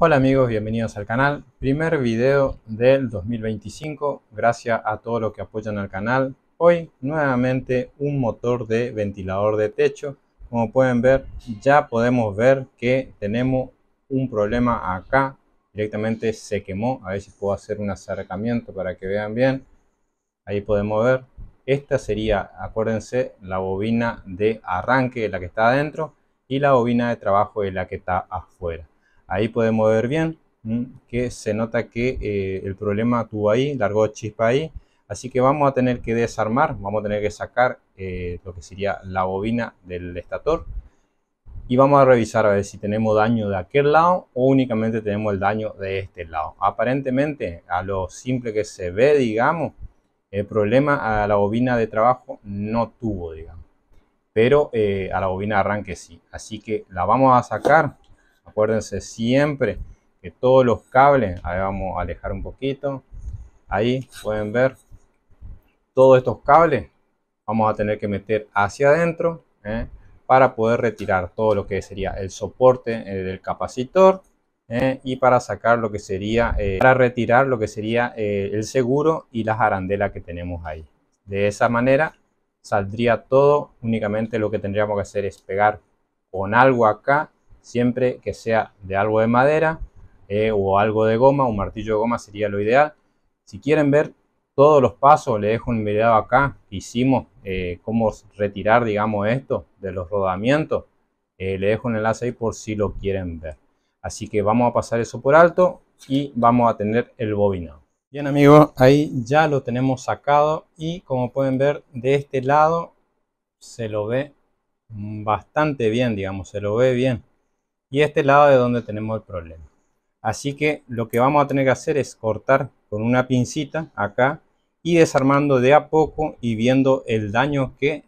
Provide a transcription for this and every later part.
Hola amigos, bienvenidos al canal. Primer video del 2025. Gracias a todos los que apoyan al canal. Hoy nuevamente un motor de ventilador de techo. Como pueden ver, ya podemos ver que tenemos un problema acá. Directamente se quemó. A ver si puedo hacer un acercamiento para que vean bien. Ahí podemos ver. Esta sería, acuérdense, la bobina de arranque, la que está adentro, y la bobina de trabajo de la que está afuera. Ahí podemos ver bien que se nota que eh, el problema tuvo ahí, largó chispa ahí. Así que vamos a tener que desarmar, vamos a tener que sacar eh, lo que sería la bobina del estator. Y vamos a revisar a ver si tenemos daño de aquel lado o únicamente tenemos el daño de este lado. Aparentemente, a lo simple que se ve, digamos, el problema a la bobina de trabajo no tuvo, digamos. Pero eh, a la bobina arranque sí. Así que la vamos a sacar Acuérdense siempre que todos los cables, ahí vamos a alejar un poquito, ahí pueden ver todos estos cables, vamos a tener que meter hacia adentro ¿eh? para poder retirar todo lo que sería el soporte eh, del capacitor ¿eh? y para sacar lo que sería, para retirar lo que sería el seguro y las arandelas que tenemos ahí. De esa manera saldría todo, únicamente lo que tendríamos que hacer es pegar con algo acá siempre que sea de algo de madera eh, o algo de goma, un martillo de goma sería lo ideal. Si quieren ver todos los pasos, les dejo un video acá que hicimos, eh, cómo retirar, digamos, esto de los rodamientos. Eh, les dejo un enlace ahí por si lo quieren ver. Así que vamos a pasar eso por alto y vamos a tener el bobinado. Bien amigos, ahí ya lo tenemos sacado y como pueden ver de este lado se lo ve bastante bien, digamos, se lo ve bien y este lado de donde tenemos el problema. Así que lo que vamos a tener que hacer es cortar con una pincita acá y desarmando de a poco y viendo el daño que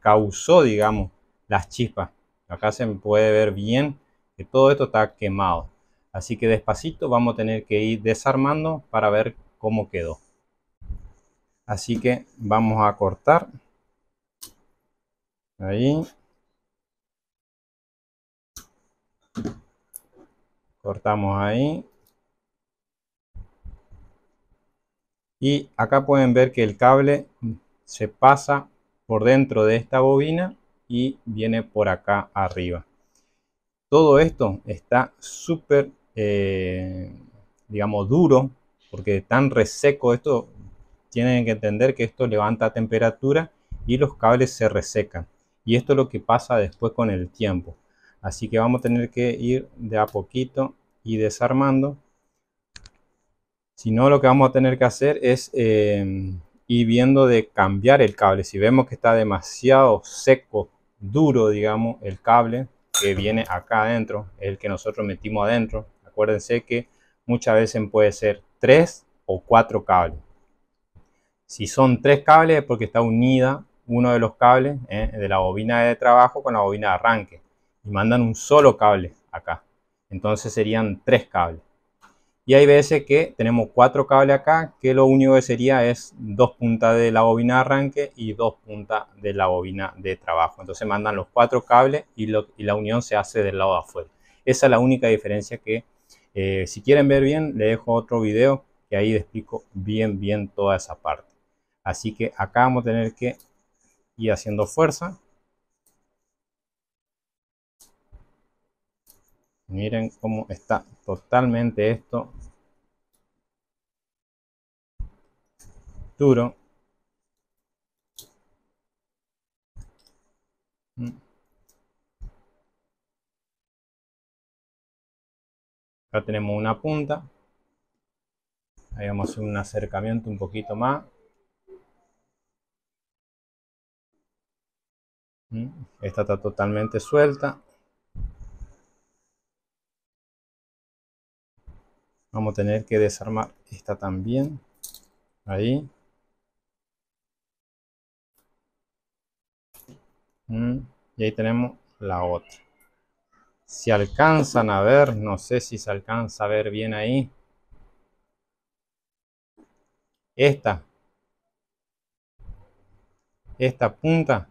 causó, digamos, las chispas. Acá se puede ver bien que todo esto está quemado. Así que despacito vamos a tener que ir desarmando para ver cómo quedó. Así que vamos a cortar. Ahí. cortamos ahí y acá pueden ver que el cable se pasa por dentro de esta bobina y viene por acá arriba todo esto está súper eh, digamos duro porque tan reseco esto tienen que entender que esto levanta temperatura y los cables se resecan y esto es lo que pasa después con el tiempo Así que vamos a tener que ir de a poquito y desarmando. Si no, lo que vamos a tener que hacer es eh, ir viendo de cambiar el cable. Si vemos que está demasiado seco, duro, digamos, el cable que viene acá adentro, el que nosotros metimos adentro. Acuérdense que muchas veces puede ser tres o cuatro cables. Si son tres cables es porque está unida uno de los cables eh, de la bobina de trabajo con la bobina de arranque y mandan un solo cable acá. Entonces serían tres cables. Y hay veces que tenemos cuatro cables acá, que lo único que sería es dos puntas de la bobina de arranque y dos puntas de la bobina de trabajo. Entonces mandan los cuatro cables y, la unión se hace del lado de afuera. Esa es la única diferencia que, eh, si quieren ver bien, le dejo otro video que ahí les explico bien, bien toda esa parte. Así que acá vamos a tener que ir haciendo fuerza Miren cómo está totalmente esto duro. Mm. Acá tenemos una punta. Ahí vamos a hacer un acercamiento un poquito más. Mm, esta está totalmente suelta. vamos a tener que desarmar esta también ahí mm, y ahí tenemos la otra si alcanzan a ver no sé si se alcanza a ver bien ahí esta esta punta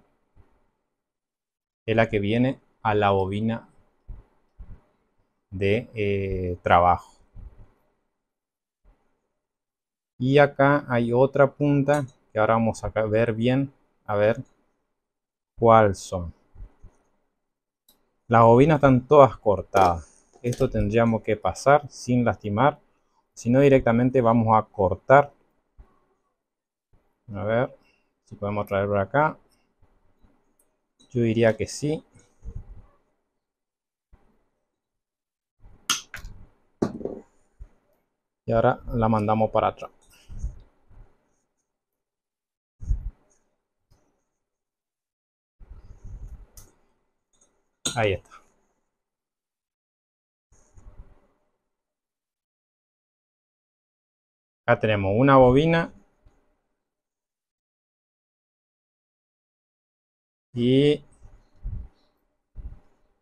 es la que viene a la bobina de eh, trabajo y acá hay otra punta que ahora vamos a ver bien a ver cuál son las bobinas están todas cortadas esto tendríamos que pasar sin lastimar si no directamente vamos a cortar a ver si podemos traer acá yo diría que sí y ahora la mandamos para atrás ahí está. Acá tenemos una bobina y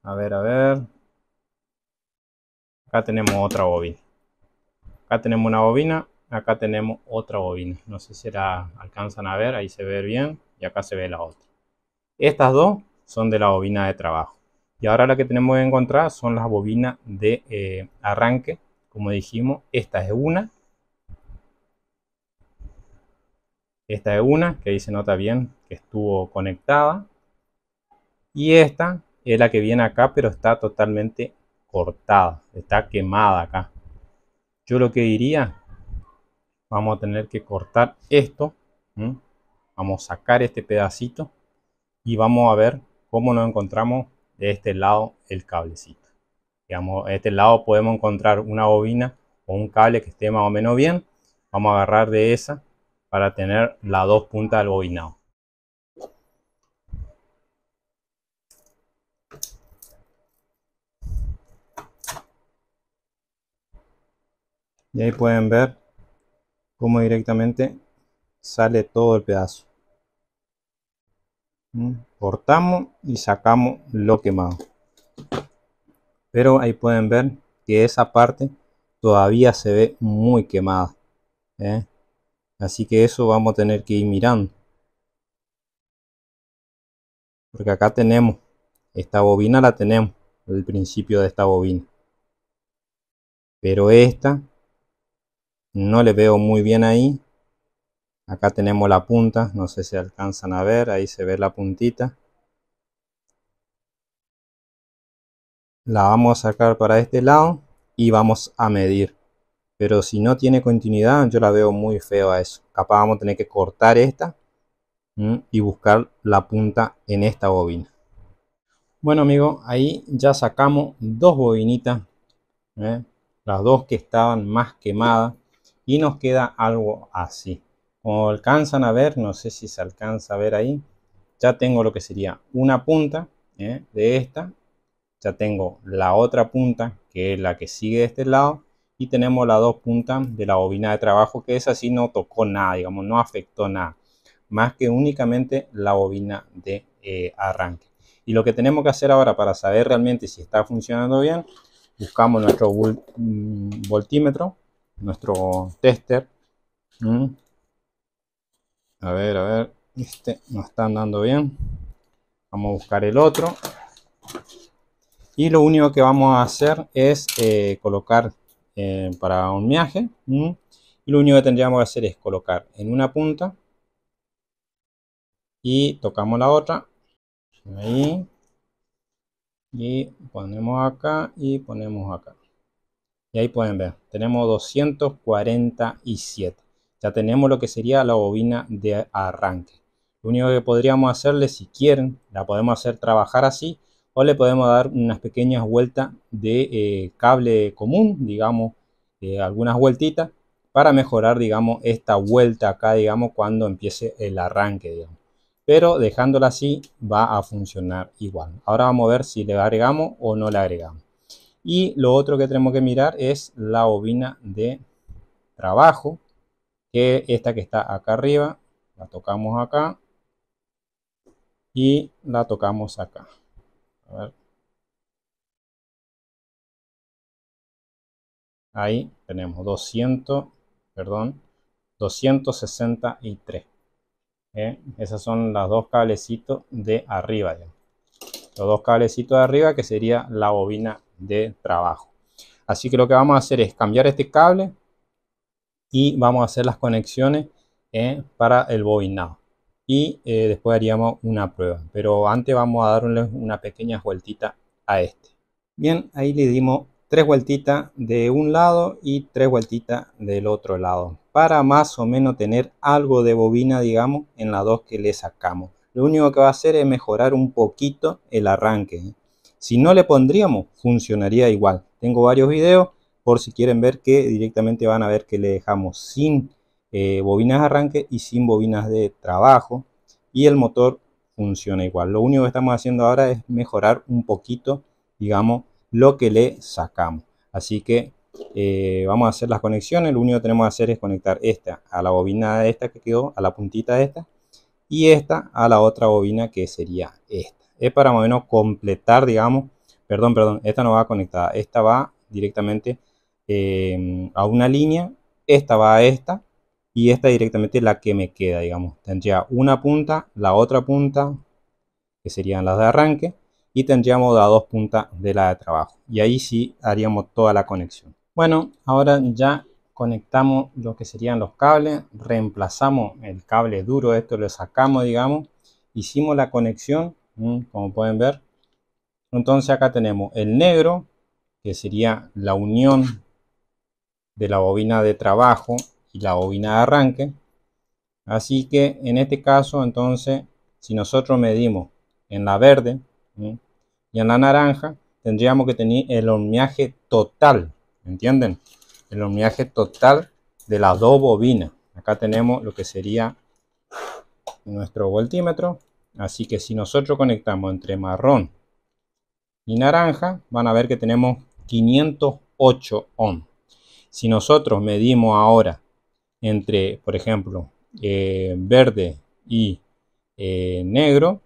a ver, a ver. Acá tenemos otra bobina. Acá tenemos una bobina, acá tenemos otra bobina. No sé si la alcanzan a ver, ahí se ve bien y acá se ve la otra. Estas dos son de la bobina de trabajo. Y ahora la que tenemos que encontrar son las bobinas de eh, arranque. Como dijimos, esta es una. Esta es una, que ahí se nota bien que estuvo conectada. Y esta es la que viene acá, pero está totalmente cortada. Está quemada acá. Yo lo que diría, vamos a tener que cortar esto. Vamos a sacar este pedacito y vamos a ver cómo nos encontramos de este lado el cablecito. Digamos, este lado podemos encontrar una bobina o un cable que esté más o menos bien. Vamos a agarrar de esa para tener las dos puntas del bobinado. Y ahí pueden ver cómo directamente sale todo el pedazo cortamos y sacamos lo quemado pero ahí pueden ver que esa parte todavía se ve muy quemada ¿eh? así que eso vamos a tener que ir mirando porque acá tenemos esta bobina la tenemos el principio de esta bobina pero esta no le veo muy bien ahí acá tenemos la punta no sé si alcanzan a ver ahí se ve la puntita la vamos a sacar para este lado y vamos a medir pero si no tiene continuidad yo la veo muy feo a eso capaz vamos a tener que cortar esta y buscar la punta en esta bobina bueno amigo ahí ya sacamos dos bobinitas ¿eh? las dos que estaban más quemadas y nos queda algo así alcanzan a ver, no sé si se alcanza a ver ahí, ya tengo lo que sería una punta ¿eh? de esta, ya tengo la otra punta que es la que sigue de este lado y tenemos las dos puntas de la bobina de trabajo que es así no tocó nada, digamos, no afectó nada, más que únicamente la bobina de eh, arranque. Y lo que tenemos que hacer ahora para saber realmente si está funcionando bien, buscamos nuestro mm, voltímetro, nuestro tester, a ver, a ver. Este no está andando bien. Vamos a buscar el otro. Y lo único que vamos a hacer es eh, colocar eh, para un viaje. Y lo único que tendríamos que hacer es colocar en una punta. Y tocamos la otra. Ahí. Y ponemos acá y ponemos acá. Y ahí pueden ver, tenemos 247 ya tenemos lo que sería la bobina de arranque. Lo único que podríamos hacerle, si quieren, la podemos hacer trabajar así o le podemos dar unas pequeñas vueltas de eh, cable común, digamos, eh, algunas vueltitas para mejorar, digamos, esta vuelta acá, digamos, cuando empiece el arranque, Pero dejándola así va a funcionar igual. Ahora vamos a ver si le agregamos o no le agregamos. Y lo otro que tenemos que mirar es la bobina de trabajo que esta que está acá arriba, la tocamos acá y la tocamos acá. Ahí tenemos 200, perdón, 263. ¿Eh? Esas son las dos cablecitos de arriba. Los dos cablecitos de arriba que sería la bobina de trabajo. Así que lo que vamos a hacer es cambiar este cable y vamos a hacer las conexiones eh, para el bobinado y eh, después haríamos una prueba pero antes vamos a darle una pequeña vueltita a este bien ahí le dimos tres vueltitas de un lado y tres vueltitas del otro lado para más o menos tener algo de bobina digamos en las dos que le sacamos lo único que va a hacer es mejorar un poquito el arranque ¿eh? si no le pondríamos funcionaría igual tengo varios videos por si quieren ver que directamente van a ver que le dejamos sin eh, bobinas de arranque y sin bobinas de trabajo y el motor funciona igual lo único que estamos haciendo ahora es mejorar un poquito digamos lo que le sacamos así que eh, vamos a hacer las conexiones lo único que tenemos que hacer es conectar esta a la bobina de esta que quedó a la puntita de esta y esta a la otra bobina que sería esta es para más o menos completar digamos perdón perdón esta no va conectada esta va directamente Em, a una línea, esta va a esta y esta directamente la que me queda, digamos. Tendría una punta, la otra punta, que serían las de arranque, y tendríamos las dos puntas de la de trabajo. Y ahí sí haríamos toda la conexión. Bueno, ahora ya conectamos lo que serían los cables, reemplazamos el cable duro, esto lo sacamos, digamos, hicimos la conexión, como pueden ver. Entonces acá tenemos el negro, que sería la unión de la bobina de trabajo y la bobina de arranque. Así que en este caso, entonces, si nosotros medimos en la verde y en la naranja, tendríamos que tener el hormiaje total, ¿entienden? El hormiaje total de las dos bobinas. Acá tenemos lo que sería nuestro voltímetro. Así que si nosotros conectamos entre marrón y naranja, van a ver que tenemos 508 ohms. Si nosotros medimos ahora entre, por ejemplo, eh, verde y eh, negro,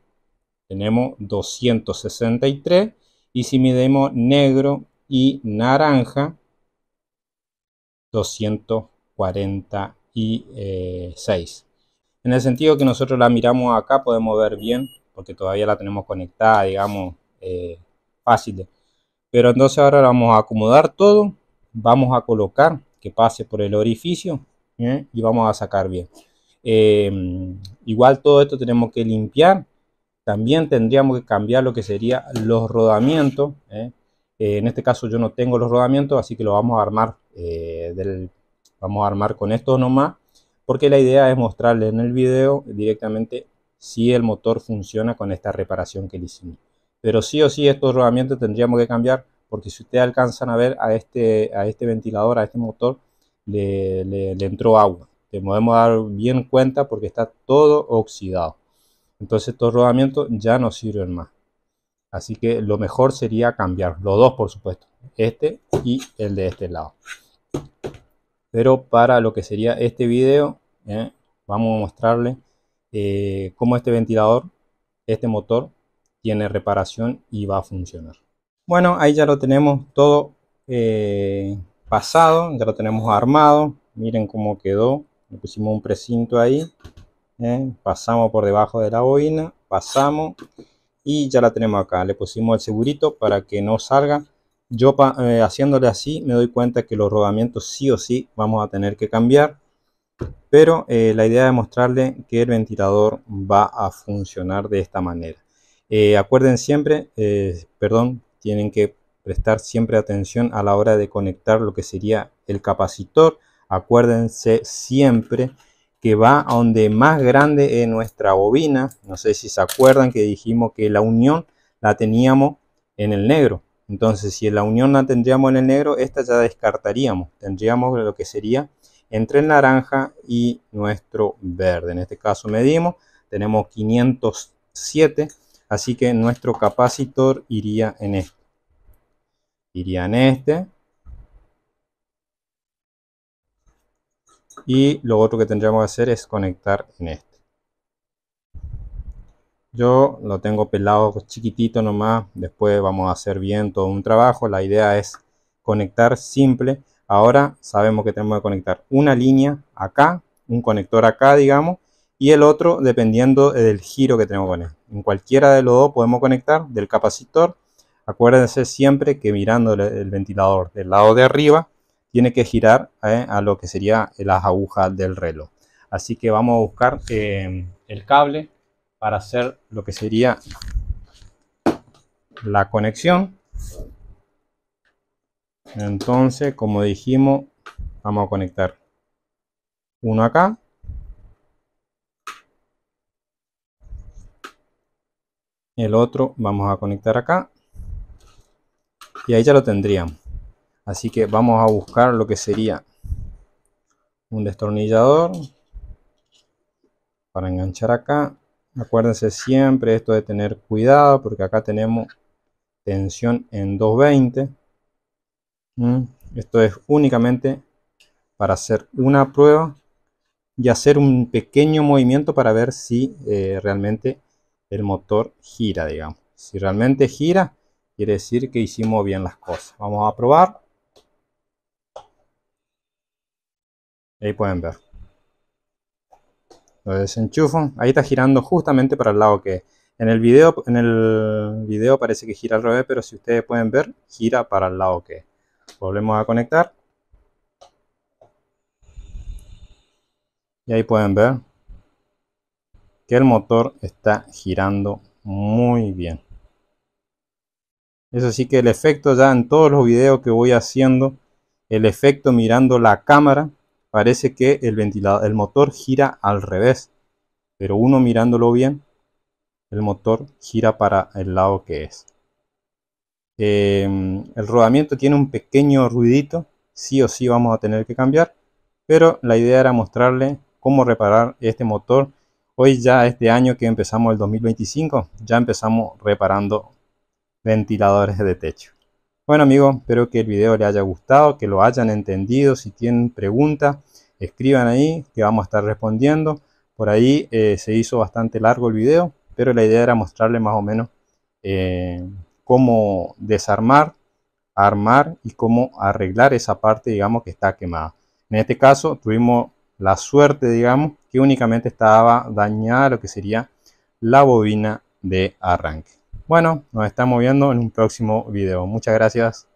tenemos 263. Y si medimos negro y naranja, 246. En el sentido que nosotros la miramos acá, podemos ver bien, porque todavía la tenemos conectada, digamos, eh, fácil. Pero entonces ahora vamos a acomodar todo vamos a colocar que pase por el orificio ¿eh? y vamos a sacar bien. Em, igual todo esto tenemos que limpiar. También tendríamos que cambiar lo que sería los rodamientos. ¿eh? Eh, en este caso yo no tengo los rodamientos, así que lo vamos a armar, del, vamos a armar con esto nomás. Porque la idea es mostrarle en el video directamente si el motor funciona con esta reparación que le hicimos. Pero sí o sí estos rodamientos tendríamos que cambiar porque si ustedes alcanzan a ver a este, a este ventilador, a este motor, le, entró agua. Te podemos dar bien cuenta porque está todo oxidado. Entonces estos rodamientos ya no sirven más. Así que lo mejor sería cambiar los dos, por supuesto, este y el de este lado. Pero para lo que sería este video, ¿eh? vamos a mostrarle eh, cómo este ventilador, este motor, tiene reparación y va a funcionar. Bueno, ahí ya lo tenemos todo eh, pasado, ya lo tenemos armado. Miren cómo quedó. Le pusimos un precinto ahí. ¿eh? pasamos por debajo de la bobina. Pasamos. Y ya la tenemos acá. Le pusimos el segurito para que no salga. Yo eh, haciéndole así me doy cuenta que los rodamientos sí o sí vamos a tener que cambiar. Pero la idea es mostrarle que el ventilador va a funcionar de esta manera. acuerden siempre, perdón, tienen que prestar siempre atención a la hora de conectar lo que sería el capacitor. Acuérdense siempre que va a donde más grande es nuestra bobina. No sé si se acuerdan que dijimos que la unión la teníamos en el negro. Entonces, si la unión la tendríamos en el negro, esta ya descartaríamos. Tendríamos lo que sería entre el naranja y nuestro verde. En este caso medimos, tenemos 507 Así que nuestro capacitor iría en este. Iría en este. Y lo otro que tendríamos que hacer es conectar en este. Yo lo tengo pelado chiquitito nomás. Después vamos a hacer bien todo un trabajo. La idea es conectar simple. Ahora sabemos que tenemos que conectar una línea acá, un conector acá, digamos, y el otro dependiendo del giro que tenemos con él. En cualquiera de los dos podemos conectar del capacitor. Acuérdense siempre que mirando el ventilador del lado de arriba tiene que girar eh, a lo que sería las agujas del reloj. Así que vamos a buscar em, el cable para hacer lo que sería la conexión. Entonces, como dijimos, vamos a conectar uno acá el otro vamos a conectar acá y ahí ya lo tendríamos así que vamos a buscar lo que sería un destornillador para enganchar acá acuérdense siempre esto de tener cuidado porque acá tenemos tensión en 220 ¿Mm? esto es únicamente para hacer una prueba y hacer un pequeño movimiento para ver si eh, realmente el motor gira, digamos. Si realmente gira, quiere decir que hicimos bien las cosas. Vamos a probar. Ahí pueden ver. Lo desenchufo. Ahí está girando justamente para el lado que... En el, video, en el video parece que gira al revés, pero si ustedes pueden ver, gira para el lado que... Volvemos a conectar. Y ahí pueden ver, que el motor está girando muy bien. Es así que el efecto ya en todos los videos que voy haciendo, el efecto mirando la cámara, parece que el, motor gira al revés. Pero uno mirándolo bien, el motor gira para el lado que es. Em, el rodamiento tiene un pequeño ruidito, sí o sí vamos a tener que cambiar, pero la idea era mostrarle cómo reparar este motor Hoy ya este año que empezamos el 2025, ya empezamos reparando ventiladores de techo. Bueno amigos, espero que el video les haya gustado, que lo hayan entendido. Si tienen preguntas, escriban ahí que vamos a estar respondiendo. Por ahí eh, se hizo bastante largo el video, pero la idea era mostrarles más o menos eh, cómo desarmar, armar y cómo arreglar esa parte, digamos, que está quemada. En este caso tuvimos la suerte, digamos, que únicamente estaba dañada lo que sería la bobina de arranque. Bueno, nos estamos viendo en un próximo video. Muchas gracias.